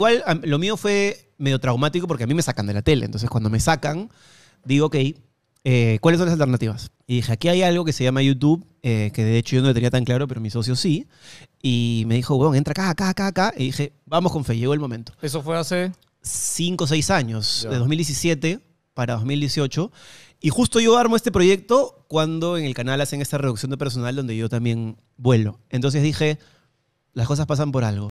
Igual lo mío fue medio traumático porque a mí me sacan de la tele. Entonces cuando me sacan, digo, ok, eh, ¿cuáles son las alternativas? Y dije, aquí hay algo que se llama YouTube, eh, que de hecho yo no lo tenía tan claro, pero mi socio sí. Y me dijo, weón, entra acá, acá, acá, acá. Y dije, vamos con fe, llegó el momento. ¿Eso fue hace? Cinco o seis años, de 2017 para 2018. Y justo yo armo este proyecto cuando en el canal hacen esta reducción de personal donde yo también vuelo. Entonces dije, las cosas pasan por algo.